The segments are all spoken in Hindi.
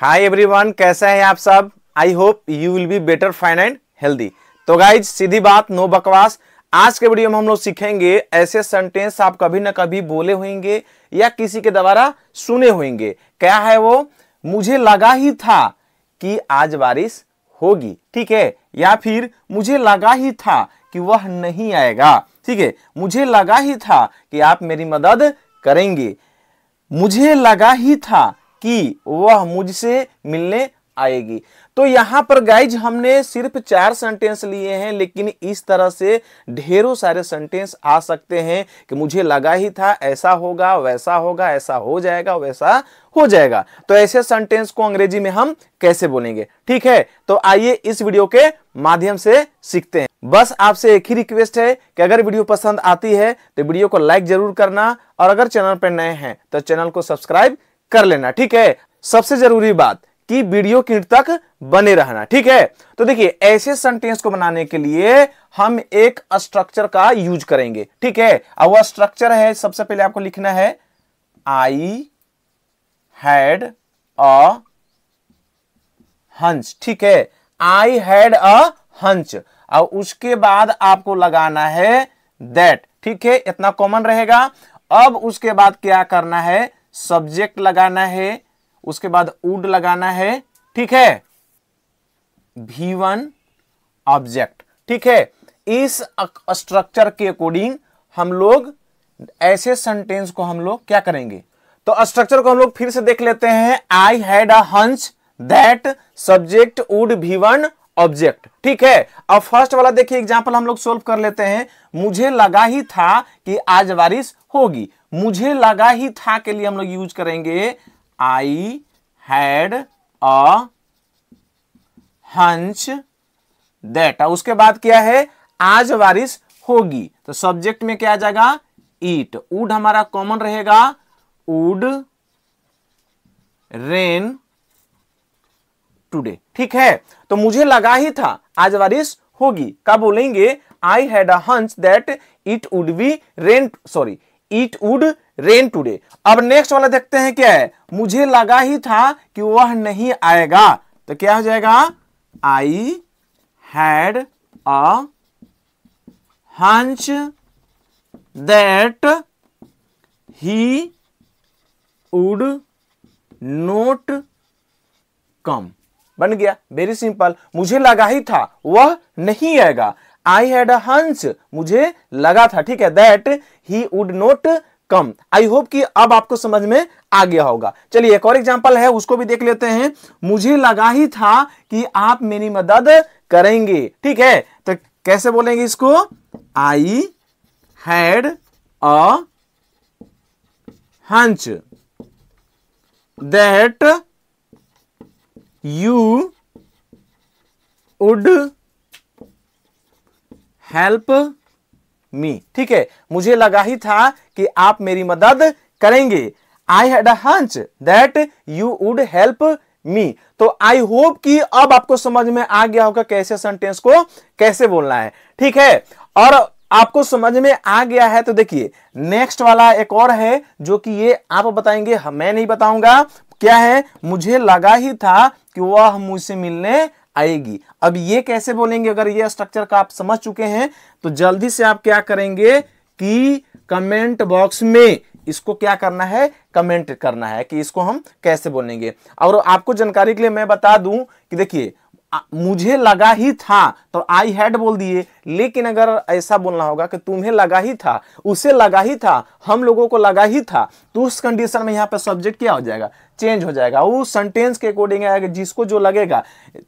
हाय एवरीवन कैसे हैं आप सब I hope you will be better fine and healthy तो गाइज सीधी बात नो बकवास आज के वीडियो में हम लोग सीखेंगे ऐसे सेंटेंस आप कभी ना कभी बोले होंगे या किसी के द्वारा सुने होंगे क्या है वो मुझे लगा ही था कि आज बारिश होगी ठीक है या फिर मुझे लगा ही था कि वह नहीं आएगा ठीक है मुझे लगा ही था कि आप मेरी मदद करेंगे मुझे लगा ही था कि वह मुझसे मिलने आएगी तो यहां पर गाइज हमने सिर्फ चार सेंटेंस लिए हैं लेकिन इस तरह से ढेरों सारे सेंटेंस आ सकते हैं कि मुझे लगा ही था ऐसा होगा वैसा होगा ऐसा हो जाएगा वैसा हो जाएगा तो ऐसे सेंटेंस को अंग्रेजी में हम कैसे बोलेंगे ठीक है तो आइए इस वीडियो के माध्यम से सीखते हैं बस आपसे एक ही रिक्वेस्ट है कि अगर वीडियो पसंद आती है तो वीडियो को लाइक जरूर करना और अगर चैनल पर नए हैं तो चैनल को सब्सक्राइब कर लेना ठीक है सबसे जरूरी बात कि वीडियो किट तक बने रहना ठीक है तो देखिए ऐसे सेंटेंस को बनाने के लिए हम एक स्ट्रक्चर का यूज करेंगे ठीक है अब वह स्ट्रक्चर है सबसे पहले आपको लिखना है आई हैड अ हंच ठीक है आई हैड अ हंच और उसके बाद आपको लगाना है दैट ठीक है इतना कॉमन रहेगा अब उसके बाद क्या करना है सब्जेक्ट लगाना है उसके बाद उड लगाना है ठीक है भी वन ऑब्जेक्ट ठीक है इस स्ट्रक्चर के अकॉर्डिंग हम लोग ऐसे सेंटेंस को हम लोग क्या करेंगे तो स्ट्रक्चर को हम लोग फिर से देख लेते हैं I had a that subject would भी वन ऑब्जेक्ट ठीक है अब फर्स्ट वाला देखिए एग्जाम्पल हम लोग सोल्व कर लेते हैं मुझे लगा ही था कि आज बारिश होगी मुझे लगा ही था के लिए हम लोग यूज करेंगे I had a hunch that उसके बाद क्या है आज बारिश होगी तो सब्जेक्ट में क्या आ जाएगा ईट वुड हमारा कॉमन रहेगा वुड रेन टुडे ठीक है तो मुझे लगा ही था आज बारिश होगी क्या बोलेंगे I had hunch that it would be rain sorry it would rain today अब नेक्स्ट वाला देखते हैं क्या है मुझे लगा ही था कि वह नहीं आएगा तो क्या हो जाएगा आई had a hunch that he would not come बन गया वेरी सिंपल मुझे लगा ही था वह नहीं आएगा आई हैड हंस मुझे लगा था ठीक है that he would not come I hope कि अब आपको समझ में आ गया होगा चलिए एक और एग्जाम्पल है उसको भी देख लेते हैं मुझे लगा ही था कि आप मेरी मदद करेंगे ठीक है तो कैसे बोलेंगे इसको I had a hunch that you would help me ठीक है मुझे लगा ही था कि आप मेरी मदद करेंगे I had a hunch that you would help me तो आई होप कि अब आपको समझ में आ गया होगा कैसे सेंटेंस को कैसे बोलना है ठीक है और आपको समझ में आ गया है तो देखिए नेक्स्ट वाला एक और है जो कि ये आप बताएंगे मैं नहीं बताऊंगा क्या है मुझे लगा ही था कि वह मुझसे मिलने आएगी अब ये कैसे बोलेंगे अगर ये स्ट्रक्चर का आप समझ चुके हैं तो जल्दी से आप क्या करेंगे कि कमेंट बॉक्स में इसको क्या करना है कमेंट करना है कि इसको हम कैसे बोलेंगे और आपको जानकारी के लिए मैं बता दूं कि देखिए मुझे लगा ही था तो आई हैड बोल दिए लेकिन अगर ऐसा बोलना होगा कि तुम्हें लगा ही था उसे लगा ही था हम लोगों को लगा ही था तो उस कंडीशन में यहां पर सब्जेक्ट क्या हो जाएगा चेंज हो जाएगा वो सेंटेंस के अकॉर्डिंग आएगा जिसको जो लगेगा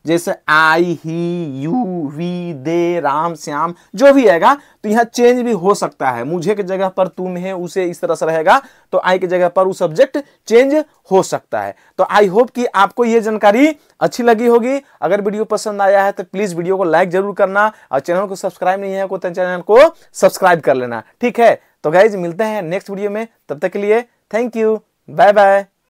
जैसे I he you we they Ram Shyam जो भी आएगा तो यहाँ चेंज भी हो सकता है मुझे के जगह पर तुम है उसे इस तरह से रहेगा तो आई के जगह पर वो सब्जेक्ट चेंज हो सकता है तो आई होप कि आपको ये जानकारी अच्छी लगी होगी अगर वीडियो पसंद आया है तो प्लीज़ वीडियो को लाइक जरूर करना और चैनल को सब्सक्राइब नहीं है तो चैनल को सब्सक्राइब कर लेना ठीक है तो गाइज मिलते हैं नेक्स्ट वीडियो में तब तक के लिए थैंक यू बाय बाय